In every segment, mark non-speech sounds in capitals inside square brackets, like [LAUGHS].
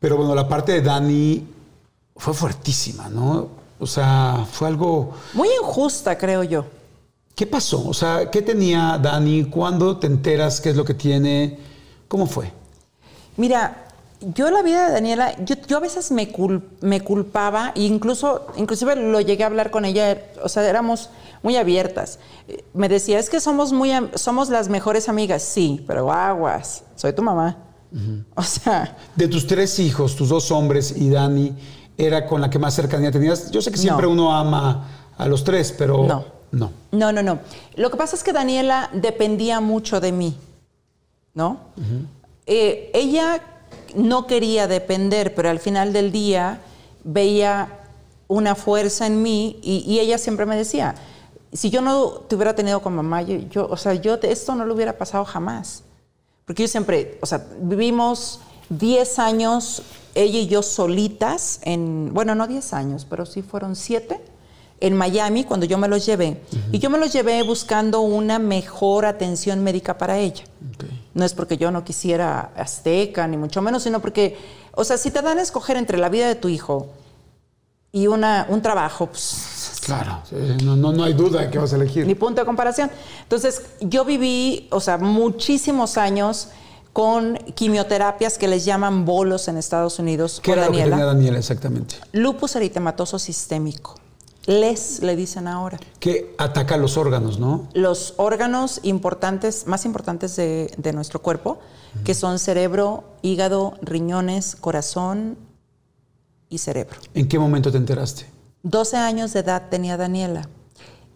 Pero bueno, la parte de Dani fue fuertísima, ¿no? O sea, fue algo... Muy injusta, creo yo. ¿Qué pasó? O sea, ¿qué tenía Dani? ¿Cuándo te enteras qué es lo que tiene? ¿Cómo fue? Mira, yo la vida de Daniela, yo, a veces me, me culpaba, e incluso, inclusive lo llegué a hablar con ella, o sea, éramos muy abiertas. Eh, me decía, es que somos, muy, somos las mejores amigas, sí, pero aguas, soy tu mamá. O sea. De tus tres hijos, tus dos hombres y Dani, ¿era con la que más cercanía tenías? Yo sé que siempre uno ama a los tres, pero. No. No. No, no, no. Lo que pasa es que Daniela dependía mucho de mí, ¿no? Eh, ella no quería depender, pero al final del día veía una fuerza en mí y, ella siempre me decía, si yo no te hubiera tenido con mamá, yo, o sea, yo esto no lo hubiera pasado jamás. Porque yo siempre, o sea, vivimos 10 años, ella y yo solitas, en, bueno, no 10 años, pero sí fueron 7, en Miami cuando yo me los llevé. Y yo me los llevé buscando una mejor atención médica para ella. No es porque yo no quisiera azteca, ni mucho menos, sino porque, o sea, si te dan a escoger entre la vida de tu hijo, y una, un trabajo. Pues, claro, no, no, hay duda de que vas a elegir. Ni punto de comparación. Entonces, yo viví, o sea, muchísimos años con quimioterapias que les llaman bolos en Estados Unidos. ¿Qué era Lo que tenía Daniela exactamente? Lupus eritematoso sistémico. Les le dicen ahora. Que ataca los órganos, ¿no? Los órganos importantes, más importantes de, nuestro cuerpo, que son cerebro, hígado, riñones, corazón, cerebro. ¿En qué momento te enteraste? 12 años de edad tenía Daniela.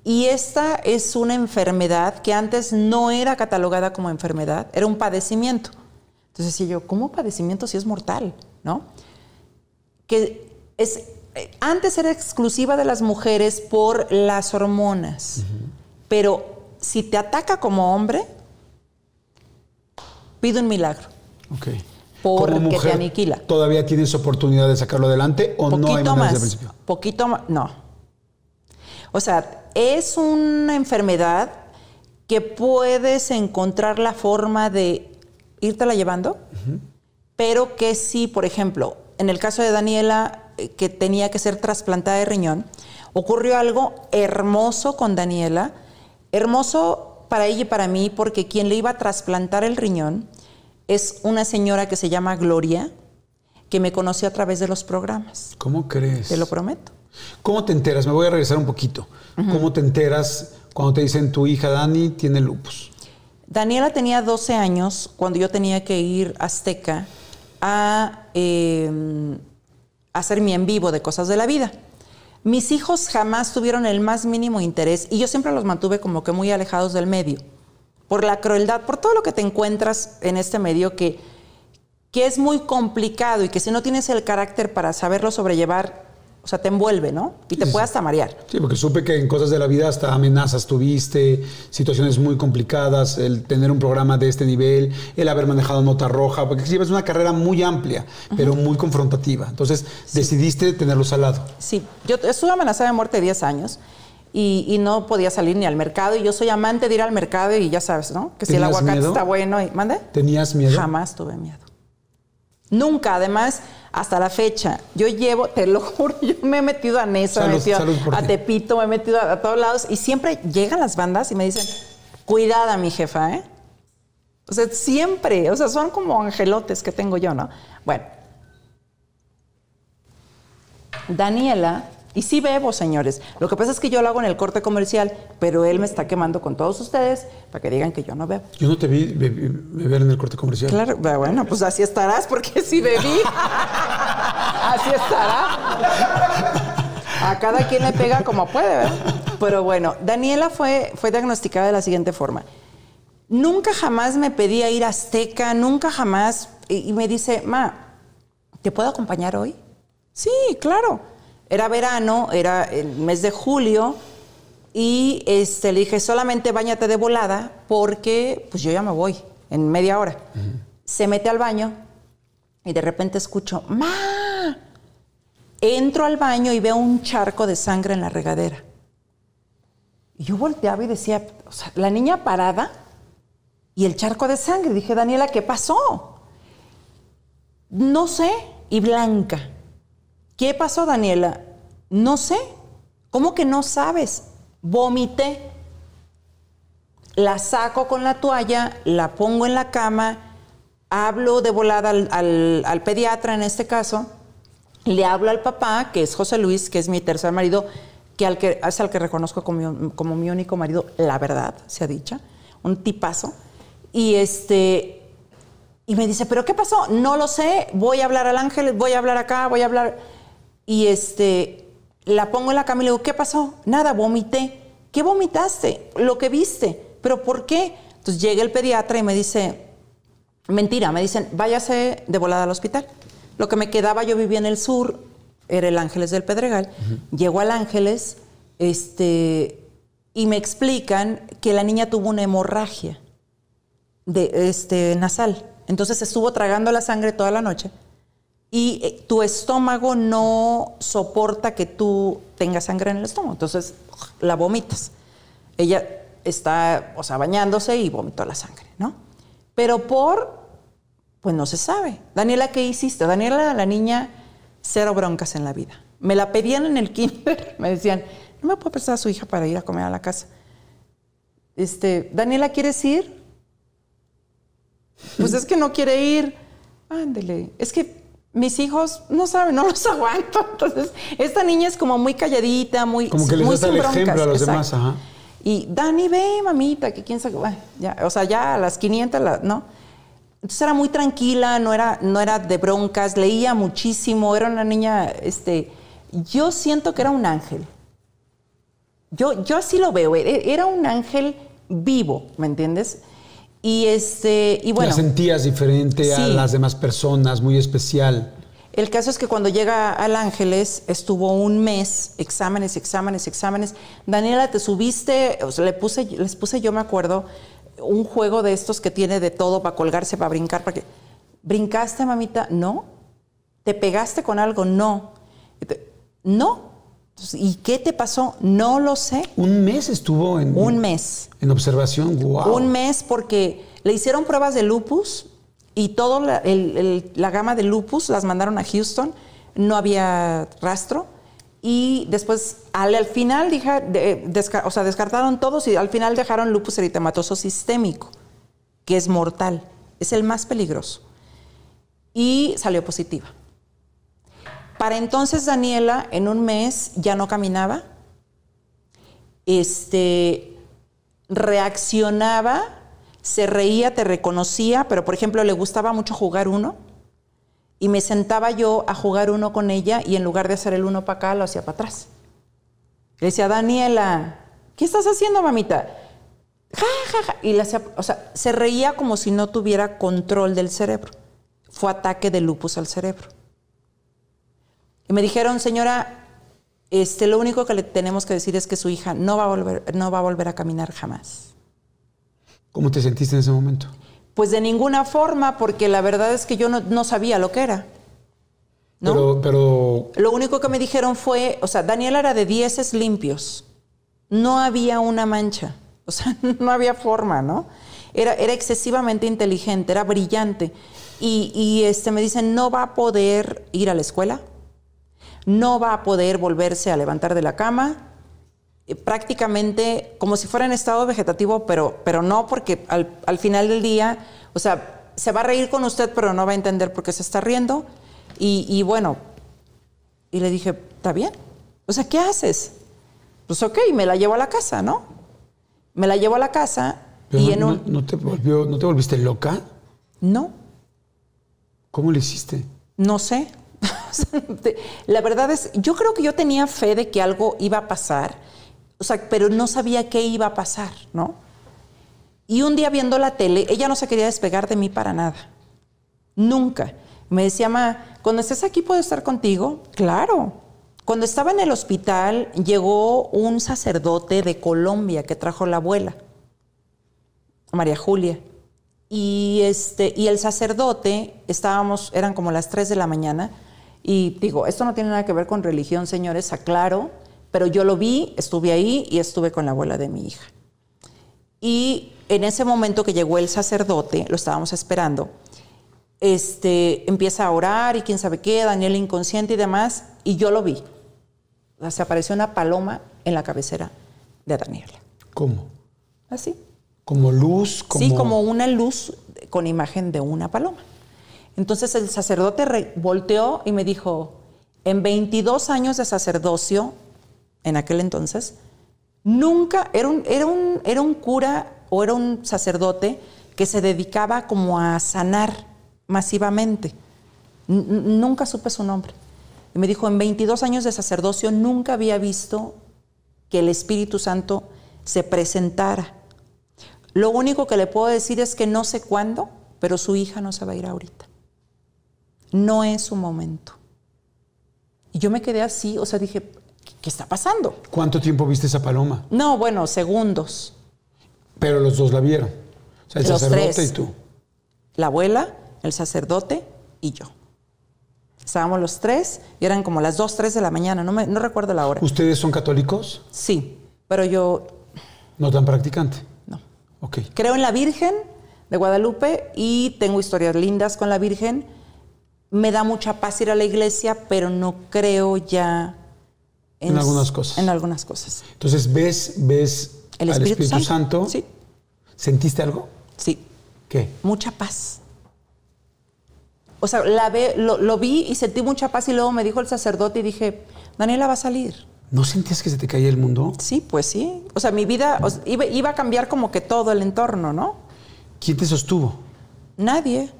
Y esta es una enfermedad que antes no era catalogada como enfermedad, era un padecimiento. Entonces decía yo, ¿cómo padecimiento si es mortal? ¿No? Que es, eh, antes era exclusiva de las mujeres por las hormonas, pero si te ataca como hombre, pido un milagro. Okay porque Como mujer, te aniquila. ¿Todavía tienes oportunidad de sacarlo adelante o no hay más, Poquito más, no. O sea, es una enfermedad que puedes encontrar la forma de irte la llevando, pero que si, por ejemplo, en el caso de Daniela, eh, que tenía que ser trasplantada de riñón, ocurrió algo hermoso con Daniela, hermoso para ella y para mí, porque quien le iba a trasplantar el riñón, es una señora que se llama Gloria, que me conoció a través de los programas. ¿Cómo crees? Te lo prometo. ¿Cómo te enteras? Me voy a regresar un poquito. ¿Cómo te enteras cuando te dicen tu hija Dani tiene lupus? Daniela tenía 12 años cuando yo tenía que ir a Azteca a em, hacer mi en vivo de cosas de la vida. Mis hijos jamás tuvieron el más mínimo interés y yo siempre los mantuve como que muy alejados del medio por la crueldad, por todo lo que te encuentras en este medio que, que es muy complicado y que si no tienes el carácter para saberlo sobrellevar, o sea, te envuelve, ¿no? Y te puedes puede hasta marear. Sí, porque supe que en cosas de la vida hasta amenazas tuviste, situaciones muy complicadas, el tener un programa de este nivel, el haber manejado nota roja, porque llevas una carrera muy amplia, pero muy confrontativa. Entonces, decidiste tenerlos al lado. Sí, yo estuve amenazada de muerte 10 años y, no podía salir ni al mercado. Y yo soy amante de ir al mercado y ya sabes, ¿no? Que si el aguacate está bueno y mande. ¿Tenías miedo? Jamás tuve miedo. Nunca, además, hasta la fecha, yo llevo, te lo [LAUGHS] juro, yo me he metido a Nesa, a Tepito, me he metido a, a, todos lados y siempre llegan las bandas y me dicen, cuidada mi jefa, ¿eh? O sea, siempre, o sea, son como angelotes que tengo yo, ¿no? Bueno, Daniela y sí bebo, señores. Lo que pasa es que yo lo hago en el corte comercial, pero él me está quemando con todos ustedes para que digan que yo no bebo. Yo no te vi beber en el corte comercial. Claro, bueno, pues así estarás, porque si bebí, [LAUGHS] así estará. A cada quien le pega como puede, ¿verdad? Pero bueno, Daniela fue, fue diagnosticada de la siguiente forma. Nunca jamás me pedía ir a Azteca, nunca jamás. y me dice, Ma, ¿te puedo acompañar hoy? Sí, claro. Era verano, era el mes de julio, y este, le dije, solamente bañate de volada porque pues yo ya me voy en media hora. Se mete al baño y de repente escucho, ¡Ma! Entro al baño y veo un charco de sangre en la regadera. Y yo volteaba y decía, la niña parada y el charco de sangre. Dije, Daniela, ¿qué pasó? No sé. Y blanca. ¿Qué pasó, Daniela? No sé. ¿Cómo que no sabes? Vomité. La saco con la toalla, la pongo en la cama, hablo de volada al, pediatra en este caso, le hablo al papá, que es José Luis, que es mi tercer marido, que, al que es al que reconozco como, mi único marido, la verdad, se ha dicho, un tipazo. Y este, y me dice, ¿pero qué pasó? No lo sé, voy a hablar al ángel, voy a hablar acá, voy a hablar. Y este, la pongo en la cama y le digo, ¿qué pasó? Nada, vomité. ¿Qué vomitaste? Lo que viste. ¿Pero por qué? Entonces llega el pediatra y me dice, mentira, me dicen, váyase de volada al hospital. Lo que me quedaba, yo vivía en el sur, era el Ángeles del Pedregal. Llego al Ángeles este, y me explican que la niña tuvo una hemorragia de, este, nasal. Entonces estuvo tragando la sangre toda la noche y eh, tu estómago no soporta que tú tengas sangre en el estómago, entonces la vomitas. Ella está, o sea, bañándose y vomitó la sangre, ¿no? Pero por, pues no se sabe. Daniela, ¿qué hiciste? Daniela, la niña, cero broncas en la vida. Me la pedían en el kinder, [LAUGHS] me decían, no me puedo prestar a su hija para ir a comer a la casa. Este, Daniela, ¿quieres ir? Pues es que no quiere ir. Ándele, es que mis hijos no saben, no [LAUGHS] los aguanto. Entonces, esta niña es como muy calladita, muy Como que les el ejemplo a los demás, ajá. Y Dani, ve, mamita, que quién sabe, o sea, ya a las 500, ¿no? Entonces era muy tranquila, no era, no era de broncas, leía muchísimo, era una niña, este, yo siento que era un ángel. Yo, yo así lo veo, e, e, era un ángel vivo, ¿me entiendes? Y, este, y bueno. Te sentías diferente a las demás personas, muy especial. El caso es que cuando llega al Ángeles estuvo un mes, exámenes, exámenes, exámenes. Daniela, te subiste, o le puse, les puse, yo me acuerdo, un juego de estos que tiene de todo para colgarse, para brincar, para que. ¿Brincaste, mamita? No. ¿Te pegaste con algo? No. No. ¿Y qué te pasó? No lo sé. Un mes estuvo en... Un mes. En observación, wow. Un mes porque le hicieron pruebas de lupus y toda la, gama de lupus las mandaron a Houston, no había rastro. Y después, al, final, o sea, descartaron todos y al final dejaron lupus eritematoso sistémico, que es mortal, es el más peligroso. Y salió positiva. Para entonces Daniela, en un mes, ya no caminaba, este, reaccionaba, se reía, te reconocía, pero por ejemplo le gustaba mucho jugar uno y me sentaba yo a jugar uno con ella y en lugar de hacer el uno para acá, lo hacía para atrás. Le decía, Daniela, ¿qué estás haciendo, mamita? Ja, Y la o sea, se reía como si no tuviera control del cerebro. Fue ataque de lupus al cerebro me dijeron, señora, este, lo único que le tenemos que decir es que su hija no va a volver, no va a, volver a caminar jamás. ¿Cómo te sentiste en ese momento? Pues de ninguna forma, porque la verdad es que yo no, sabía lo que era. ¿no? Pero, Lo único que me dijeron fue, o sea, Daniel era de dieces limpios. No había una mancha. [LAUGHS] O sea, no había forma, ¿no? Era, era excesivamente inteligente, era brillante. Y, y este, me dicen, no va a poder ir a la escuela, no va a poder volverse a levantar de la cama, eh, prácticamente como si fuera en estado vegetativo, pero, pero no, porque al, final del día, o sea, se va a reír con usted, pero no va a entender por qué se está riendo. Y, bueno, y le dije, ¿está bien? O sea, ¿qué haces? Pues ok, me la llevo a la casa, ¿no? Me la llevo a la casa y en No, te ¿No te volviste loca? No. ¿Cómo le hiciste? No sé. [LAUGHS] la verdad es, yo creo que yo tenía fe de que algo iba a pasar, o sea, pero no sabía qué iba a pasar, ¿no? Y un día viendo la tele, ella no se quería despegar de mí para nada. Nunca. Me decía, ma, cuando estés aquí puedo estar contigo. Claro. Cuando estaba en el hospital, llegó un sacerdote de Colombia que trajo la abuela, María Julia. Y, este, y el sacerdote, estábamos, eran como las 3 de la mañana, y digo, esto no tiene nada que ver con religión, señores, aclaro, pero yo lo vi, estuve ahí y estuve con la abuela de mi hija. Y en ese momento que llegó el sacerdote, lo estábamos esperando, este, empieza a orar y quién sabe qué, Daniel inconsciente y demás, y yo lo vi. Se apareció una paloma en la cabecera de Daniel. ¿Cómo? Así. Como luz, como... Sí, como una luz con imagen de una paloma. Entonces el sacerdote volteó y me dijo, en 22 años de sacerdocio, en aquel entonces, nunca era un, era un, era un cura o era un sacerdote que se dedicaba como a sanar masivamente. nunca supe su nombre. Y me dijo, en 22 años de sacerdocio nunca había visto que el Espíritu Santo se presentara. Lo único que le puedo decir es que no sé cuándo, pero su hija no se va a ir ahorita no es su momento. Y yo me quedé así, o sea, dije, ¿qué está pasando? ¿Cuánto tiempo viste esa paloma? No, bueno, segundos. Pero los dos la vieron. O sea, el sacerdote y tú. La abuela, el sacerdote y yo. Estábamos los tres y eran como las 2, tres de la mañana, no, no recuerdo la hora. ¿Ustedes son católicos? Sí, pero yo... ¿No tan practicante? No. Ok. Creo en la Virgen de Guadalupe y tengo historias lindas con la Virgen me da mucha paz ir a la iglesia, pero no creo ya en, algunas cosas. En algunas cosas. Entonces, ¿ves, ves el Espíritu, al Espíritu Santo? Sí. ¿Sentiste algo? Sí. ¿Qué? Mucha paz. O sea, la lo, vi y sentí mucha paz y luego me dijo el sacerdote y dije, Daniela va a salir. ¿No sentías que se te caía el mundo? Sí, pues sí. O sea, mi vida iba a cambiar como que todo el entorno, ¿no? ¿Quién te sostuvo? Nadie.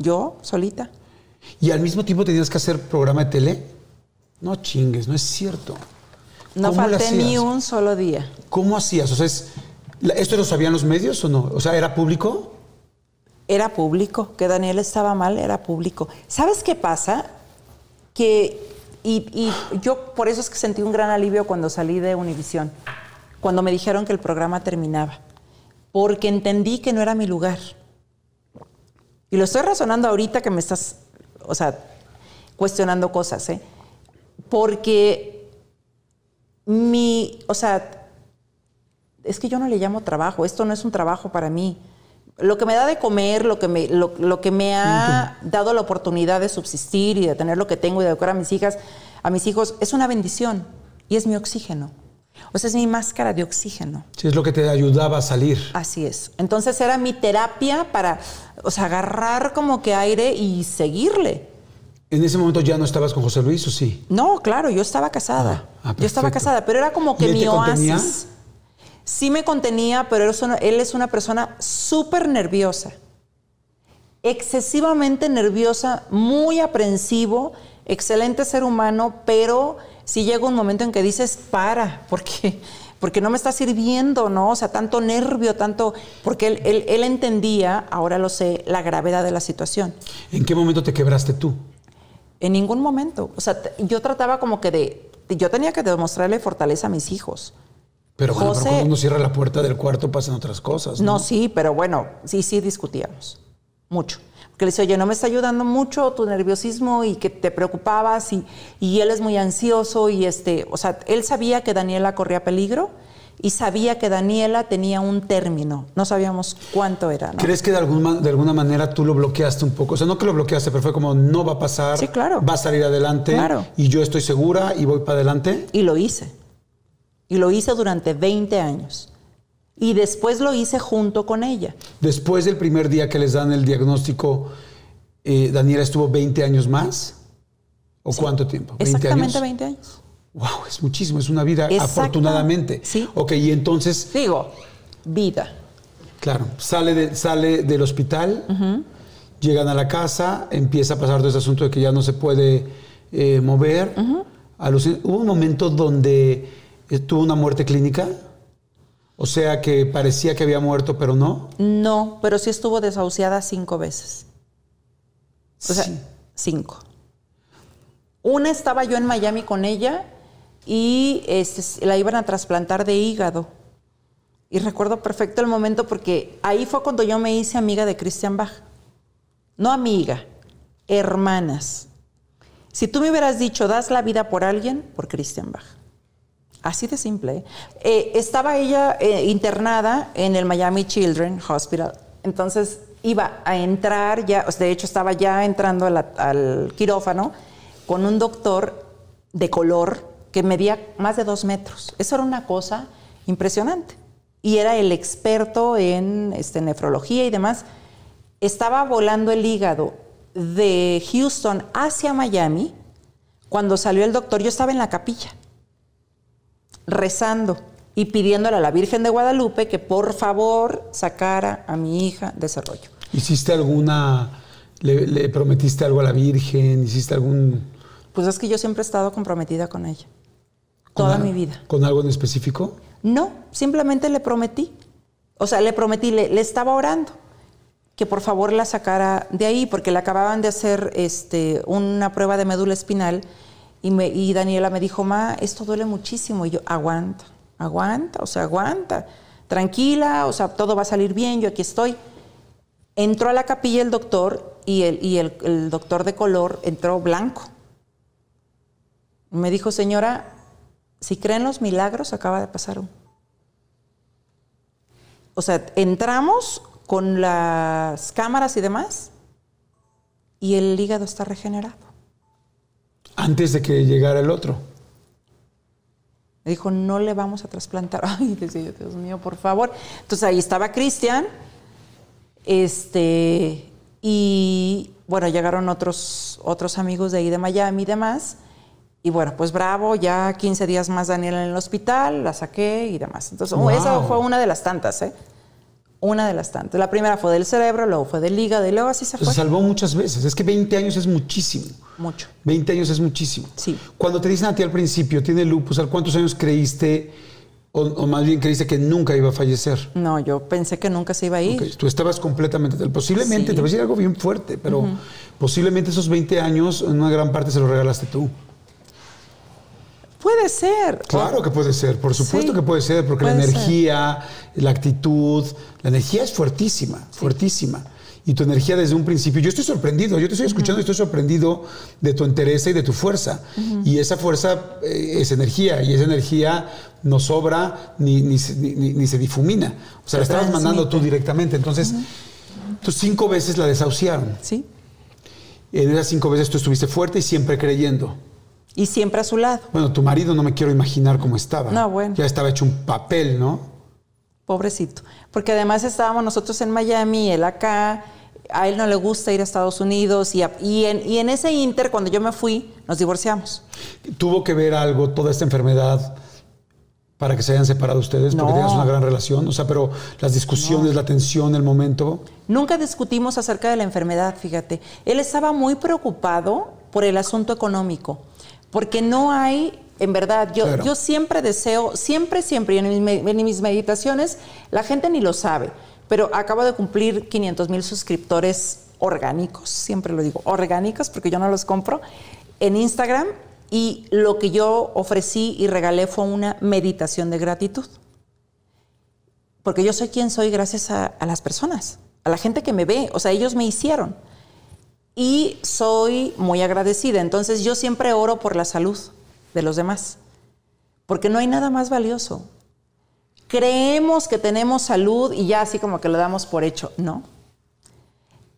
Yo, solita y al mismo tiempo tenías que hacer programa de tele. No chingues, no es cierto. No falté ni un solo día. ¿Cómo hacías? O sea, ¿esto lo sabían los medios o no? O sea, ¿era público? Era público, que Daniel estaba mal, era público. ¿Sabes qué pasa? Que, y, yo por eso es que sentí un gran alivio cuando salí de Univisión, cuando me dijeron que el programa terminaba, porque entendí que no era mi lugar. Y lo estoy razonando ahorita que me estás o sea, cuestionando cosas, ¿eh? Porque mi, o sea, es que yo no le llamo trabajo, esto no es un trabajo para mí. Lo que me da de comer, lo que me, lo, que me ha dado la oportunidad de subsistir y de tener lo que tengo y de educar a mis hijas, a mis hijos, es una bendición y es mi oxígeno. Pues es mi máscara de oxígeno. Sí, es lo que te ayudaba a salir. Así es. Entonces era mi terapia para, o sea, agarrar como que aire y seguirle. ¿En ese momento ya no estabas con José Luis o sí? No, claro, yo estaba casada. Ah, ah, yo estaba casada, pero era como que mi oasis. Sí me contenía, pero él es una persona súper nerviosa. Excesivamente nerviosa, muy aprensivo, excelente ser humano, pero sí llega un momento en que dices, para, porque, porque no me está sirviendo, ¿no? O sea, tanto nervio, tanto... Porque él, entendía, ahora lo sé, la gravedad de la situación. ¿En qué momento te quebraste tú? En ningún momento. O sea, yo trataba como que de... Yo tenía que demostrarle fortaleza a mis hijos. Pero, cuando uno cierra la puerta del cuarto pasan otras cosas. ¿no? no, sí, pero bueno, sí, sí discutíamos. Mucho que le dice, oye, no me está ayudando mucho tu nerviosismo y que te preocupabas y, y él es muy ansioso y este, o sea, él sabía que Daniela corría peligro y sabía que Daniela tenía un término, no sabíamos cuánto era. ¿Crees que de, de alguna manera tú lo bloqueaste un poco? O sea, no que lo bloqueaste, pero fue como, no va a pasar, sí, claro. va a salir adelante claro. y yo estoy segura y voy para adelante. Y lo hice. Y lo hice durante 20 años. Y después lo hice junto con ella. Después del primer día que les dan el diagnóstico, eh, Daniela estuvo 20 años más. ¿O cuánto tiempo? Exactamente 20 años. Wow, es muchísimo, es una vida afortunadamente. Sí. Ok, y entonces. Digo, vida. Claro, sale, sale del hospital, llegan a la casa, empieza a pasar todo ese asunto de que ya no se puede eh, mover. hubo un momento donde eh, tuvo una muerte clínica. O sea que parecía que había muerto, pero no. No, pero sí estuvo desahuciada cinco veces. O sea, cinco. Una estaba yo en Miami con ella y este, la iban a trasplantar de hígado. Y recuerdo perfecto el momento porque ahí fue cuando yo me hice amiga de Christian Bach. No amiga, hermanas. Si tú me hubieras dicho, das la vida por alguien, por Christian Bach. Así de simple. Eh, estaba ella eh, internada en el Miami Children Hospital. Entonces iba a entrar ya, de hecho estaba ya entrando al, al quirófano con un doctor de color que medía más de dos metros. Eso era una cosa impresionante. Y era el experto en este, nefrología y demás. Estaba volando el hígado de Houston hacia Miami cuando salió el doctor. Yo estaba en la capilla rezando y pidiéndole a la Virgen de Guadalupe que por favor sacara a mi hija de ese ¿Hiciste alguna, le, prometiste algo a la Virgen? ¿Hiciste algún...? Pues es que yo siempre he estado comprometida con ella, toda mi vida. ¿Con algo en específico? No, simplemente le prometí. O sea, le prometí, le, estaba orando que por favor la sacara de ahí, porque le acababan de hacer este, una prueba de médula espinal y, Daniela me dijo, ma, esto duele muchísimo. Y yo, aguanta, aguanta, o sea, aguanta. Tranquila, o sea, todo va a salir bien, yo aquí estoy. Entró a la capilla el doctor y el, el doctor de color entró blanco. Me dijo, señora, si creen los milagros, acaba de pasar un. O sea, entramos con las cámaras y demás y el hígado está regenerado antes de que llegara el otro. Me dijo, no le vamos a trasplantar. [LAUGHS] Ay, Dios mío, por favor. Entonces ahí estaba Cristian. Este, y bueno, llegaron otros, otros amigos de ahí de Miami y demás. Y bueno, pues bravo, ya 15 días más Daniel en el hospital, la saqué y demás. Entonces, oh, esa fue una de las tantas, ¿eh? Una de las tantas. La primera fue del cerebro, luego fue del hígado y luego así se fue. Se salvó muchas veces. Es que 20 años es muchísimo. Mucho. 20 años es muchísimo. Sí. Cuando te dicen a ti al principio, tiene lupus, ¿al cuántos años creíste o, más bien creíste que nunca iba a fallecer? No, yo pensé que nunca se iba a ir. Tú estabas completamente... Posiblemente, te voy a decir algo bien fuerte, pero posiblemente esos 20 años, en una gran parte se los regalaste tú. Puede ser. Claro que puede ser, por supuesto que puede ser, porque la energía, la actitud, la energía es fuertísima, fuertísima. Y tu energía desde un principio, yo estoy sorprendido, yo te estoy escuchando y estoy sorprendido de tu entereza y de tu fuerza. Y esa fuerza eh, es energía, y esa energía no sobra ni, se difumina. O sea, la estabas mandando tú directamente. Entonces, tus cinco veces la desahuciaron. Sí. En esas cinco veces tú estuviste fuerte y siempre creyendo. Y siempre a su lado. Bueno, tu marido no me quiero imaginar cómo estaba. No, bueno. Ya estaba hecho un papel, ¿no? Pobrecito. Porque además estábamos nosotros en Miami, él acá, a él no le gusta ir a Estados Unidos y, y, en, ese inter, cuando yo me fui, nos divorciamos. ¿Tuvo que ver algo toda esta enfermedad? para que se hayan separado ustedes, porque no. tenías una gran relación, o sea, pero las discusiones, la tensión, el momento. Nunca discutimos acerca de la enfermedad, fíjate. Él estaba muy preocupado por el asunto económico porque no hay, en verdad, yo, siempre deseo, siempre, siempre, en en mis meditaciones, la gente ni lo sabe, pero acabo de cumplir 500 mil suscriptores orgánicos, siempre lo digo, orgánicos, porque yo no los compro, en Instagram, y lo que yo ofrecí y regalé fue una meditación de gratitud. Porque yo soy quien soy gracias a, a las personas, a la gente que me ve, o sea, ellos me hicieron y soy muy agradecida. Entonces yo siempre oro por la salud de los demás, porque no hay nada más valioso. Creemos que tenemos salud y ya así como que lo damos por hecho, ¿no?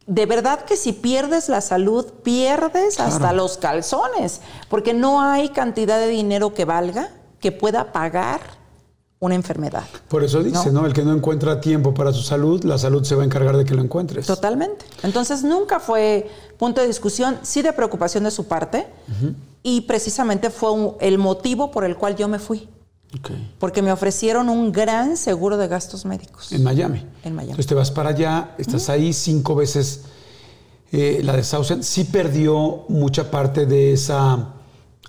De verdad que si pierdes la salud, pierdes hasta los calzones, porque no hay cantidad de dinero que valga, que pueda pagar una enfermedad. Por eso dice, ¿no? El que no encuentra tiempo para su salud, la salud se va a encargar de que lo encuentres. Totalmente. Entonces nunca fue punto de discusión, sí de preocupación de su parte, y precisamente fue el motivo por el cual yo me fui. Porque me ofrecieron un gran seguro de gastos médicos. En Miami. En Miami. Entonces te vas para allá, estás ahí cinco veces. Eh, la de sí perdió mucha parte de esa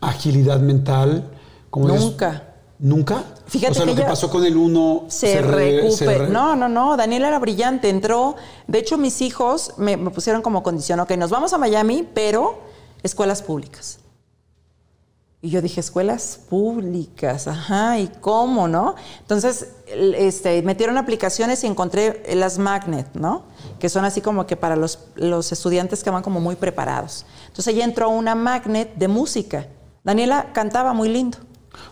agilidad mental. Como Nunca. ¿Nunca? Fíjate o sea, lo que pasó con el uno se, recuperó. no, no, no. Daniela era brillante. Entró. De hecho, mis hijos me, pusieron como condición: ok, nos vamos a Miami, pero escuelas públicas. Y yo dije, escuelas públicas, ajá, ¿y cómo, no? Entonces, este, metieron aplicaciones y encontré las magnet, ¿no? Que son así como que para los, estudiantes que van como muy preparados. Entonces, ella entró una magnet de música. Daniela cantaba muy lindo.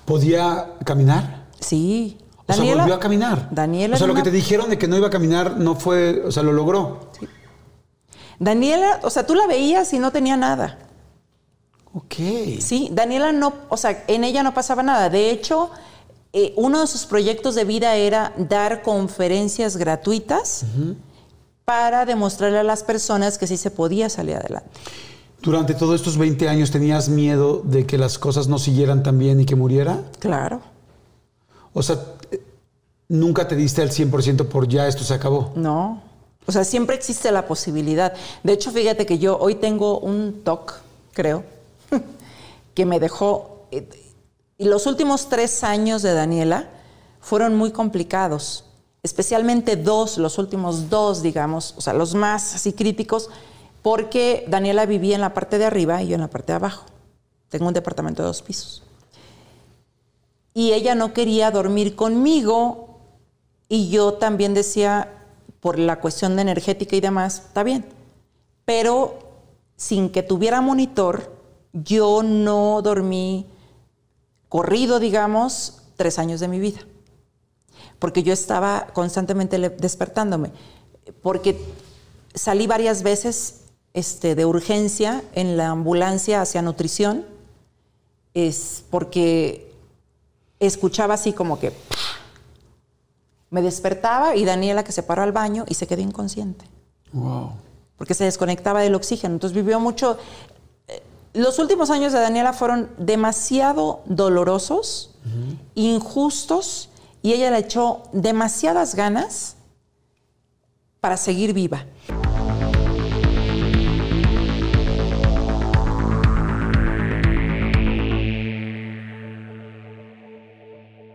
¿Podía caminar? Sí. O sea, volvió a caminar. Daniela. O sea, lo que te dijeron de que no iba a caminar no fue, o sea, lo logró. Sí. Daniela, o sea, tú la veías y no tenía nada. Ok. Sí, Daniela no, o sea, en ella no pasaba nada. De hecho, eh, uno de sus proyectos de vida era dar conferencias gratuitas para demostrarle a las personas que sí se podía salir adelante. Durante todos estos 20 años tenías miedo de que las cosas no siguieran tan bien y que muriera? Claro. O sea, nunca te diste al 100% por ya esto se acabó. No. O sea, siempre existe la posibilidad. De hecho, fíjate que yo hoy tengo un TOC, creo, [LAUGHS] que me dejó... Eh, y los últimos tres años de Daniela fueron muy complicados, especialmente dos, los últimos dos, digamos, o sea, los más así críticos, porque Daniela vivía en la parte de arriba y yo en la parte de abajo. Tengo un departamento de dos pisos. Y ella no quería dormir conmigo y yo también decía, por la cuestión de energética y demás, está bien. Pero sin que tuviera monitor, yo no dormí corrido, digamos, tres años de mi vida. Porque yo estaba constantemente despertándome. Porque salí varias veces este, de urgencia en la ambulancia hacia nutrición, es porque escuchaba así como que me despertaba y Daniela que se paró al baño y se quedó inconsciente. Porque se desconectaba del oxígeno. Entonces vivió mucho. Eh, los últimos años de Daniela fueron demasiado dolorosos, injustos, y ella le echó demasiadas ganas para seguir viva.